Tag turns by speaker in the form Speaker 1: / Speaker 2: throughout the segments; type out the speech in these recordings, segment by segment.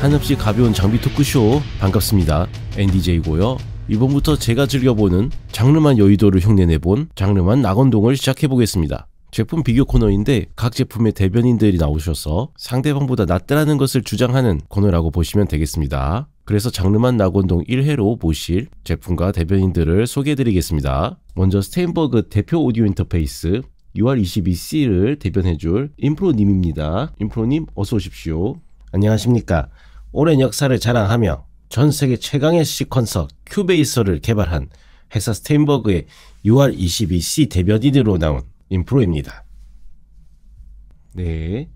Speaker 1: 한없이 가벼운 장비 토크쇼 반갑습니다. NDJ고요. 이번부터 제가 즐겨보는 장르만 여의도를 흉내내본 장르만 낙원동을 시작해보겠습니다. 제품 비교 코너인데 각 제품의 대변인들이 나오셔서 상대방보다 낫다라는 것을 주장하는 코너라고 보시면 되겠습니다. 그래서 장르만 낙원동 1회로 보실 제품과 대변인들을 소개해드리겠습니다. 먼저 스테인버그 대표 오디오 인터페이스 UR22C를 대변해줄 인프로님입니다. 인프로님 어서 오십시오. 안녕하십니까. 오랜 역사를 자랑하며 전 세계 최강의 시퀀서 큐베이서를 개발한 회사 스테인버그의 UR22C 대변인으로 나온 인프로입니다. 네.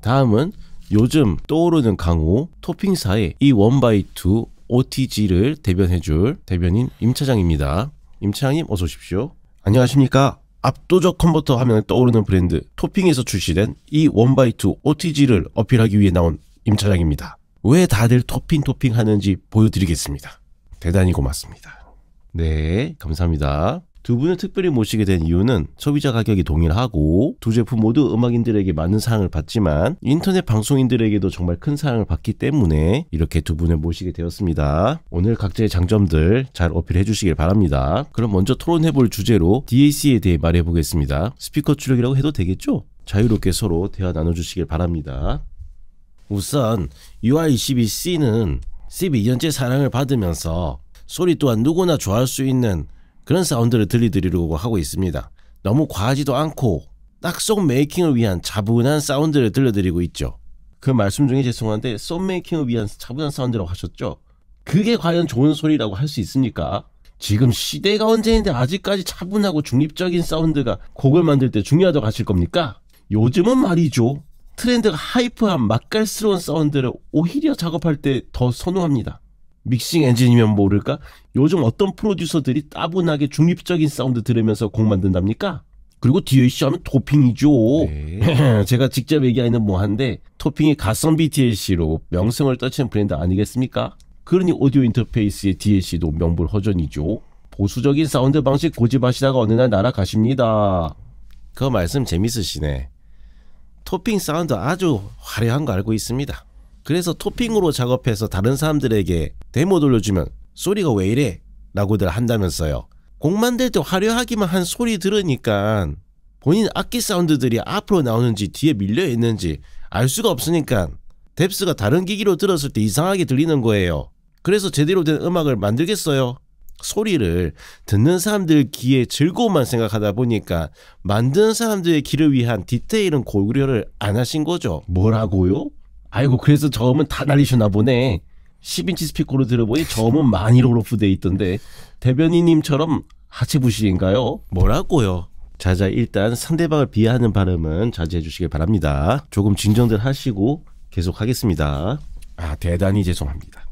Speaker 1: 다음은 요즘 떠오르는 강호 토핑사의 E1x2 OTG를 대변해줄 대변인 임차장입니다. 임창임 어서 오십시오. 안녕하십니까. 압도적 컨버터 하면 떠오르는 브랜드 토핑에서 출시된 이 원바이투 OTG를 어필하기 위해 나온 임 차장입니다. 왜 다들 토핑 토핑 하는지 보여드리겠습니다. 대단히 고맙습니다. 네, 감사합니다. 두 분을 특별히 모시게 된 이유는 소비자 가격이 동일하고 두 제품 모두 음악인들에게 많은 사랑을 받지만 인터넷 방송인들에게도 정말 큰 사랑을 받기 때문에 이렇게 두 분을 모시게 되었습니다. 오늘 각자의 장점들 잘 어필해 주시길 바랍니다. 그럼 먼저 토론해 볼 주제로 DAC에 대해 말해 보겠습니다. 스피커 출력이라고 해도 되겠죠? 자유롭게 서로 대화 나눠주시길 바랍니다. 우선 UI22C는 12년째 사랑을 받으면서 소리 또한 누구나 좋아할 수 있는 그런 사운드를 들려드리려고 하고 있습니다. 너무 과하지도 않고 딱송 메이킹을 위한 차분한 사운드를 들려드리고 있죠. 그 말씀 중에 죄송한데 송 메이킹을 위한 차분한 사운드라고 하셨죠? 그게 과연 좋은 소리라고 할 수 있습니까? 지금 시대가 언제인데 아직까지 차분하고 중립적인 사운드가 곡을 만들 때 중요하다고 하실 겁니까? 요즘은 말이죠. 트렌드가 하이프한 맛깔스러운 사운드를 오히려 작업할 때 더 선호합니다. 믹싱 엔진이면 모를까? 요즘 어떤 프로듀서들이 따분하게 중립적인 사운드 들으면서 곡 만든답니까? 그리고 DLC 하면 토핑이죠. 네. 제가 직접 얘기하는 뭐한데 토핑이 가성 비 d l c 로 명성을 떨친 브랜드 아니겠습니까? 그러니 오디오 인터페이스의 DLC도 명불허전이죠. 보수적인 사운드 방식 고집하시다가 어느 날 날아가십니다. 그 말씀 재밌으시네. 토핑 사운드 아주 화려한 거 알고 있습니다. 그래서 토핑으로 작업해서 다른 사람들에게 데모 돌려주면 소리가 왜 이래? 라고들 한다면서요. 곡 만들 때 화려하기만 한 소리 들으니까 본인 악기 사운드들이 앞으로 나오는지 뒤에 밀려 있는지 알 수가 없으니까 뎁스가 다른 기기로 들었을 때 이상하게 들리는 거예요. 그래서 제대로 된 음악을 만들겠어요. 소리를 듣는 사람들 귀에 즐거움만 생각하다 보니까 만드는 사람들의 귀를 위한 디테일은 고려를 안 하신 거죠. 뭐라고요? 아이고 그래서 저음은 다 날리셨나 보네. 10인치 스피커로 들어보니 저음은 많이로 로프돼 있던데 대변인님처럼 하체 부실인가요? 뭐라고요? 자자 일단 상대방을 비하하는 발음은 자제해 주시길 바랍니다. 조금 진정들 하시고 계속 하겠습니다. 아 대단히 죄송합니다.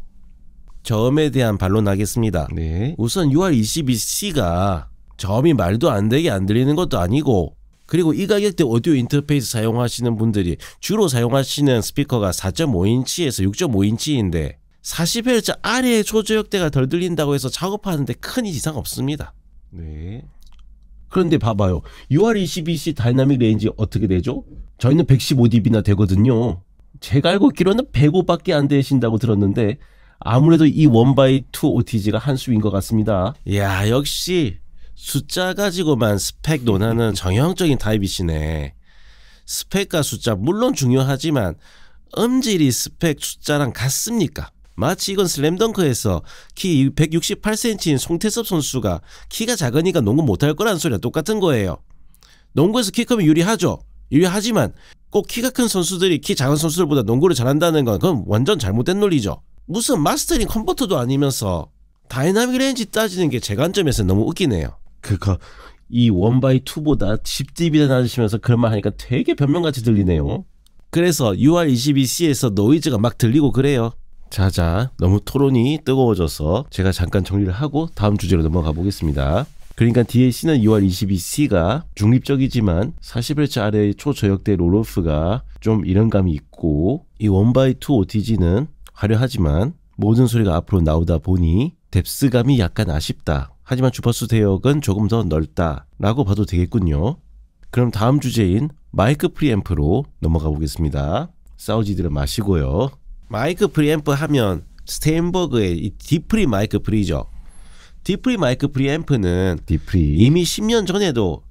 Speaker 1: 저음에 대한 반론하겠습니다. 네. 우선 6월 22c가 저음이 말도 안 되게 안 들리는 것도 아니고 그리고 이 가격대 오디오 인터페이스 사용하시는 분들이 주로 사용하시는 스피커가 4.5인치에서 6.5인치인데 40Hz 아래의 초저역대가 덜 들린다고 해서 작업하는데 큰 이상 없습니다. 네. 그런데 봐봐요. UR22C 다이나믹 레인지 어떻게 되죠? 저희는 115dB나 되거든요. 제가 알고 있기로는 105밖에 안 되신다고 들었는데 아무래도 이1 바이 2 OTG가 한 수인 것 같습니다. 이야 역시 숫자 가지고만 스펙 논하는 정형적인 타입이시네. 스펙과 숫자 물론 중요하지만 음질이 스펙 숫자랑 같습니까? 마치 이건 슬램덩크에서 키 168cm인 송태섭 선수가 키가 작으니까 농구 못할 거란 소리랑 똑같은 거예요. 농구에서 키 크면 유리하죠. 유리하지만 꼭 키가 큰 선수들이 키 작은 선수들보다 농구를 잘한다는 건 그건 완전 잘못된 논리죠. 무슨 마스터링 컴포터도 아니면서 다이나믹 레인지 따지는 게 제 관점에서 너무 웃기네요. 그니까 그, 이 원바이 투보다 1 집집이나 다니시면서 그런 말 하니까 되게 변명같이 들리네요. 그래서 6월 22C에서 노이즈가 막 들리고 그래요. 자자, 너무 토론이 뜨거워져서 제가 잠깐 정리를 하고 다음 주제로 넘어가 보겠습니다. 그러니까 DLC는 6월 22C가 중립적이지만 40Hz 아래의 초저역대 롤오프가 좀 이런 감이 있고 이 원바이2 OTG는 화려하지만 모든 소리가 앞으로 나오다 보니 뎁스감이 약간 아쉽다. 하지만 주파수 대역은 조금 더 넓다라고 봐도 되겠군요. 그럼 다음 주제인 마이크 프리앰프로 넘어가 보겠습니다. 싸우지들을 마시고요. 마이크 프리앰프 하면 스테인버그의 이 디프리 마이크 프리죠. 디프리 마이크 프리앰프는 디프리. 이미 10년 전에도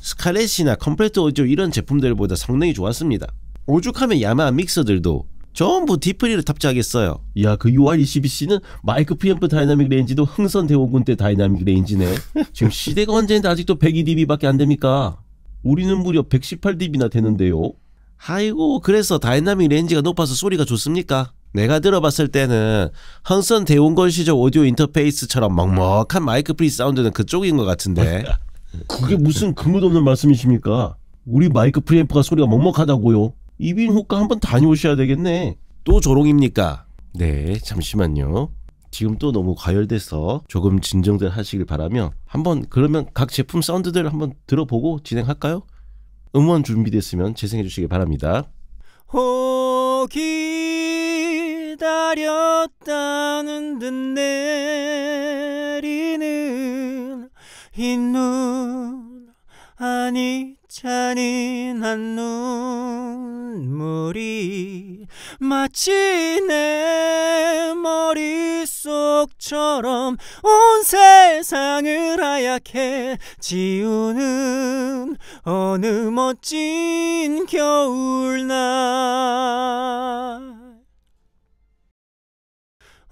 Speaker 1: 스칼렛이나 컴플레터 오디오 이런 제품들보다 성능이 좋았습니다. 오죽하면 야마 믹서들도 전부 디프리를 탑재하겠어요. 야, 그 UR 22C는 e 마이크 프리앰프 다이나믹 레인지도 흥선 대원군 때 다이나믹 레인지네. 지금 시대가 언제인데 아직도 102dB밖에 안 됩니까? 우리는 무려 118dB나 되는데요. 아이고, 그래서 다이나믹 레인지가 높아서 소리가 좋습니까? 내가 들어봤을 때는 흥선 대원군 시절 오디오 인터페이스처럼 먹먹한 마이크 프리 사운드는 그쪽인 것 같은데. 그게 무슨 그무도 없는 말씀이십니까? 우리 마이크 프리앰프가 소리가 먹먹하다고요. 이비인후과 한번 다녀오셔야 되겠네. 또 조롱입니까? 네, 잠시만요. 지금 또 너무 과열돼서 조금 진정들 하시길 바라며 한번 그러면 각 제품 사운드들을 한번 들어보고 진행할까요? 음원 준비됐으면 재생해 주시길 바랍니다.
Speaker 2: 호 기다렸다는 듯 내리는 흰눈 아니 잔인한 눈물이 마치 내 머릿속처럼 온 세상을 하얗게 지우는 어느 멋진 겨울날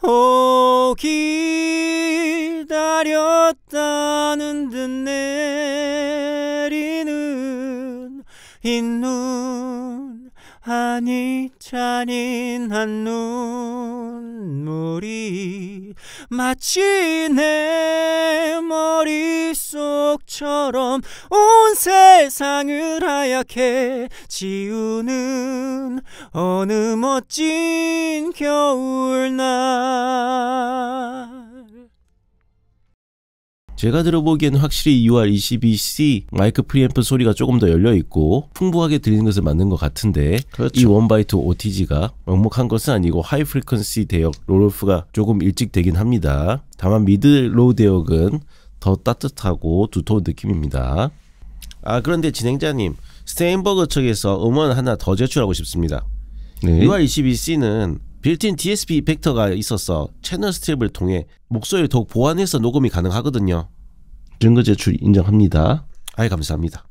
Speaker 2: 오 기다렸다는 듯내 흰눈 아니 잔인한 눈물이 마치 내 머릿속처럼 온 세상을 하얗게 지우는 어느 멋진 겨울날
Speaker 1: 제가 들어보기에는 확실히 UR 22C 마이크 프리앰프 소리가 조금 더 열려 있고 풍부하게 들리는 것을 맞는 것 같은데 그렇죠. 이 원바이트 OTG가 명목한 것은 아니고 하이 프리퀀시 대역 로롤프가 조금 일찍 되긴 합니다. 다만 미드 로우 대역은 더 따뜻하고 두터운 느낌입니다. 아 그런데 진행자님 스테인버그 측에서 음원 하나 더 제출하고 싶습니다. 네. UR 22C는 빌트인 DSP 이펙터가 있어서 채널 스트랩을 통해 목소리를 더욱 보완해서 녹음이 가능하거든요. 증거 제출 인정합니다. 아예 감사합니다.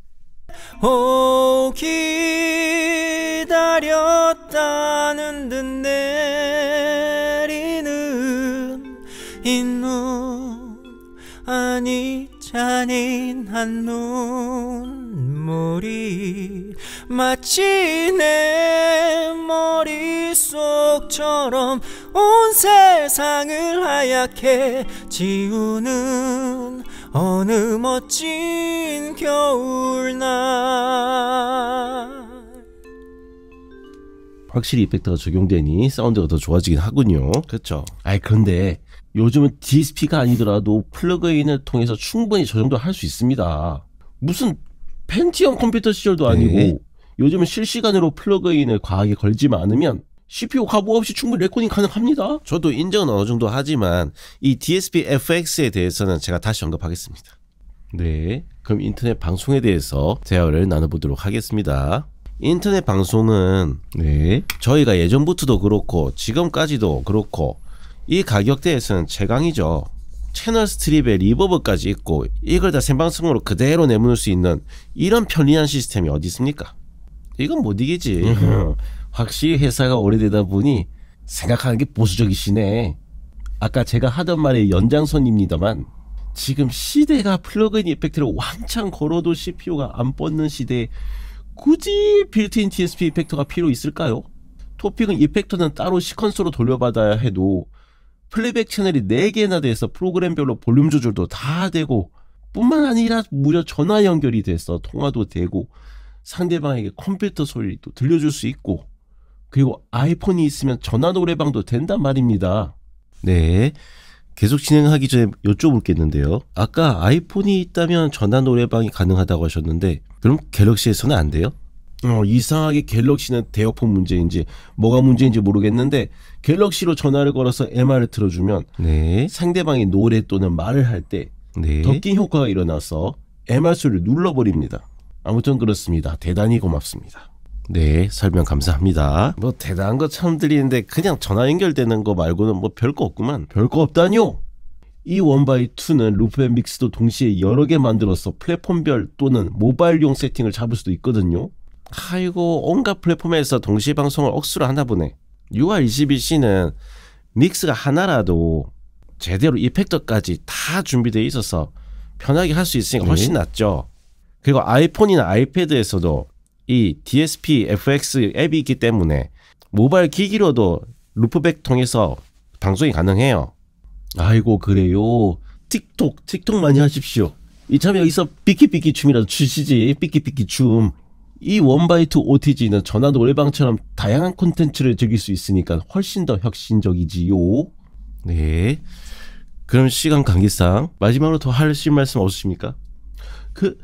Speaker 2: 오 기다렸다는 듯 내리는 이눈 아니 잔인한 눈물이 마치 내 머릿속처럼 온 세상을 하얗게 지우는 어느 멋진 겨울날
Speaker 1: 확실히 이펙트가 적용되니 사운드가 더 좋아지긴 하군요. 그렇죠. 아이 그런데 요즘은 DSP가 아니더라도 플러그인을 통해서 충분히 저 정도 할 수 있습니다. 무슨 펜티엄 컴퓨터 시절도 아니고 네. 요즘은 실시간으로 플러그인을 과하게 걸지만 않으면 CPU 가보 없이 충분히 레코딩 가능합니다. 저도 인정은 어느 정도 하지만 이 DSP FX에 대해서는 제가 다시 언급하겠습니다. 네, 그럼 인터넷 방송에 대해서 대화를 나눠보도록 하겠습니다. 인터넷 방송은 네. 저희가 예전부터도 그렇고 지금까지도 그렇고 이 가격대에서는 최강이죠. 채널 스트립에 리버브까지 있고 이걸 다 생방송으로 그대로 내보을수 있는 이런 편리한 시스템이 어디 있습니까? 이건 못 이기지. 확실히 회사가 오래되다 보니 생각하는 게 보수적이시네. 아까 제가 하던 말의 연장선입니다만 지금 시대가 플러그인 이펙트를 왕창 걸어도 CPU가 안 뻗는 시대에 굳이 빌트인 TSP 이펙터가 필요 있을까요? 토픽은 이펙터는 따로 시퀀스로 돌려받아야 해도 플레이백 채널이 4개나 돼서 프로그램별로 볼륨 조절도 다 되고 뿐만 아니라 무려 전화 연결이 돼서 통화도 되고 상대방에게 컴퓨터 소리도 들려줄 수 있고 그리고 아이폰이 있으면 전화 노래방도 된단 말입니다. 네. 계속 진행하기 전에 여쭤볼 게 있는데요. 아까 아이폰이 있다면 전화 노래방이 가능하다고 하셨는데 그럼 갤럭시에서는 안 돼요? 어, 이상하게 갤럭시는 대여폰 문제인지 뭐가 문제인지 모르겠는데 갤럭시로 전화를 걸어서 MR을 틀어주면 네. 상대방이 노래 또는 말을 할 때 네. 덮긴 효과가 일어나서 MR 소리를 눌러버립니다. 아무튼 그렇습니다. 대단히 고맙습니다. 네, 설명 감사합니다. 뭐 대단한 거 처음 드리는데 그냥 전화 연결되는 거 말고는 뭐 별 거 없구만. 별 거 없다뇨. 이 원바이 2는 루프앤 믹스도 동시에 여러 개 만들어서 플랫폼별 또는 모바일용 세팅을 잡을 수도 있거든요. 아이고 온갖 플랫폼에서 동시 방송을 억수로 하나 보네. 6월 22시는 믹스가 하나라도 제대로 이펙터까지 다 준비되어 있어서 편하게 할 수 있으니까 훨씬 네. 낫죠. 그리고 아이폰이나 아이패드에서도 이 DSP FX 앱이 있기 때문에 모바일 기기로도 루프백 통해서 방송이 가능해요. 아이고 그래요. 틱톡 틱톡 많이 하십시오. 이참에 여기서 삐키삐키 춤이라도 추시지 삐키삐키 춤. 이 원바이트 OTG는 전화 노래방처럼 다양한 콘텐츠를 즐길 수 있으니까 훨씬 더 혁신적이지요. 네. 그럼 시간 관계상 마지막으로 더 하실 말씀 없으십니까? 그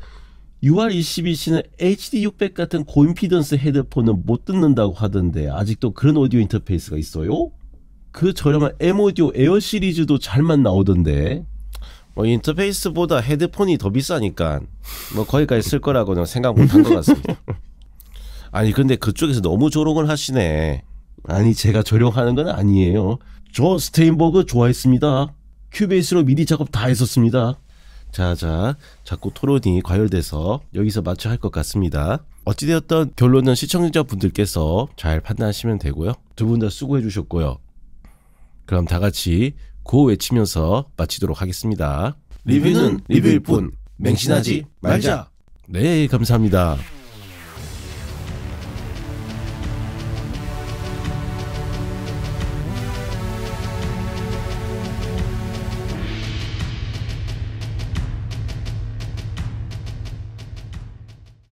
Speaker 1: UR22C는 HD600 같은 고인피던스 헤드폰은 못 듣는다고 하던데 아직도 그런 오디오 인터페이스가 있어요? 그 저렴한 M오디오 에어 시리즈도 잘만 나오던데 뭐 인터페이스보다 헤드폰이 더 비싸니까 뭐 거기까지 쓸 거라고는 생각 못한 것 같습니다. 아니 근데 그쪽에서 너무 조롱을 하시네. 아니 제가 조롱하는 건 아니에요. 저 스테인버그 좋아했습니다. 큐베이스로 미디 작업 다 했었습니다. 자자 자꾸 토론이 과열돼서 여기서 마쳐 할것 같습니다. 어찌되었던 결론은 시청자분들께서 잘 판단하시면 되고요. 두 분 다 수고해 주셨고요. 그럼 다 같이 고 외치면서 마치도록 하겠습니다. 리뷰는 리뷰일 뿐 맹신하지 말자. 네, 감사합니다.